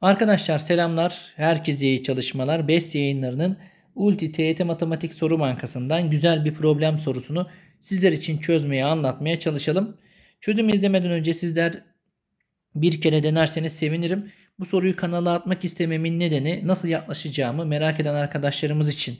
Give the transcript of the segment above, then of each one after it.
Arkadaşlar selamlar. Herkese iyi çalışmalar. BES yayınlarının Ulti TYT Matematik Soru Bankası'ndan güzel bir problem sorusunu sizler için çözmeye, anlatmaya çalışalım. Çözüm izlemeden önce sizler bir kere denerseniz sevinirim. Bu soruyu kanala atmak istememin nedeni nasıl yaklaşacağımı merak eden arkadaşlarımız için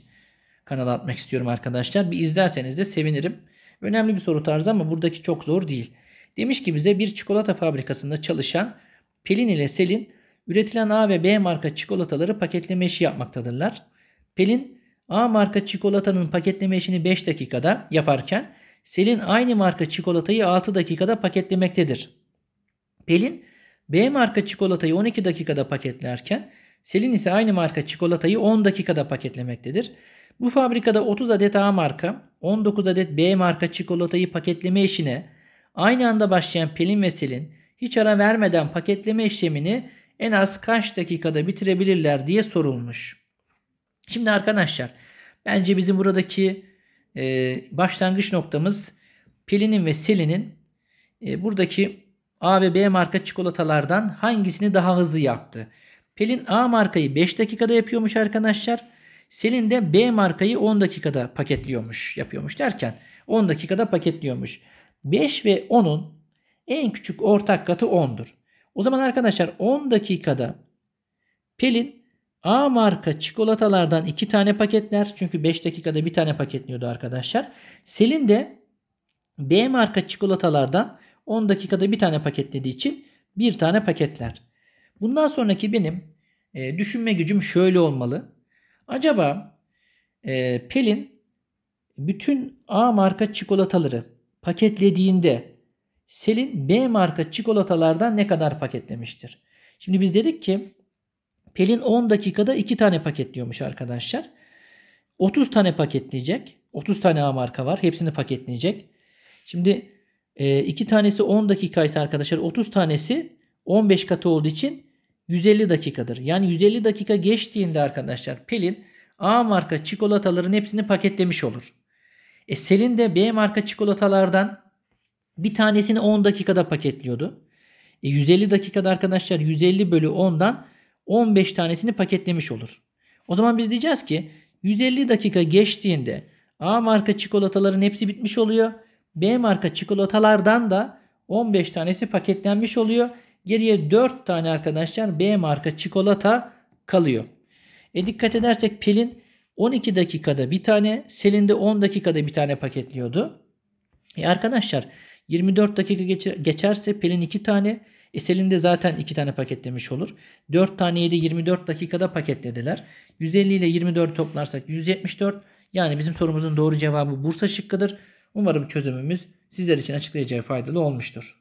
kanala atmak istiyorum arkadaşlar. Bir izlerseniz de sevinirim. Önemli bir soru tarzı ama buradaki çok zor değil. Demiş ki bize bir çikolata fabrikasında çalışan Pelin ile Selin Üretilen A ve B marka çikolataları paketleme işi yapmaktadırlar. Pelin A marka çikolatanın paketleme işini 5 dakikada yaparken Selin aynı marka çikolatayı 6 dakikada paketlemektedir. Pelin B marka çikolatayı 12 dakikada paketlerken Selin ise aynı marka çikolatayı 10 dakikada paketlemektedir. Bu fabrikada 30 adet A marka, 19 adet B marka çikolatayı paketleme işine aynı anda başlayan Pelin ve Selin hiç ara vermeden paketleme işlemini en az kaç dakikada bitirebilirler diye sorulmuş. Şimdi arkadaşlar bence bizim buradaki e, başlangıç noktamız Pelin'in ve Selin'in e, buradaki A ve B marka çikolatalardan hangisini daha hızlı yaptı? Pelin A markayı 5 dakikada yapıyormuş arkadaşlar. Selin de B markayı 10 dakikada paketliyormuş yapıyormuş derken 10 dakikada paketliyormuş. 5 ve 10'un en küçük ortak katı 10'dur. O zaman arkadaşlar 10 dakikada Pelin A marka çikolatalardan 2 tane paketler. Çünkü 5 dakikada bir tane paketliyordu arkadaşlar. Selin de B marka çikolatalardan 10 dakikada bir tane paketlediği için bir tane paketler. Bundan sonraki benim e, düşünme gücüm şöyle olmalı. Acaba e, Pelin bütün A marka çikolataları paketlediğinde Selin B marka çikolatalardan ne kadar paketlemiştir? Şimdi biz dedik ki Pelin 10 dakikada 2 tane paketliyormuş arkadaşlar. 30 tane paketleyecek. 30 tane A marka var. Hepsini paketleyecek. Şimdi 2 e, tanesi 10 dakika ise arkadaşlar 30 tanesi 15 katı olduğu için 150 dakikadır. Yani 150 dakika geçtiğinde arkadaşlar Pelin A marka çikolataların hepsini paketlemiş olur. E Selin de B marka çikolatalardan bir tanesini 10 dakikada paketliyordu. E 150 dakikada arkadaşlar 150 bölü 10'dan 15 tanesini paketlemiş olur. O zaman biz diyeceğiz ki 150 dakika geçtiğinde A marka çikolataların hepsi bitmiş oluyor. B marka çikolatalardan da 15 tanesi paketlenmiş oluyor. Geriye 4 tane arkadaşlar B marka çikolata kalıyor. E dikkat edersek Pelin 12 dakikada bir tane, Selin de 10 dakikada bir tane paketliyordu. E arkadaşlar 24 dakika geçerse Pelin 2 tane. E de zaten 2 tane paketlemiş olur. 4 taneyi de 24 dakikada paketlediler. 150 ile 24 toplarsak 174. Yani bizim sorumuzun doğru cevabı Bursa şıkkıdır. Umarım çözümümüz sizler için açıklayıcı faydalı olmuştur.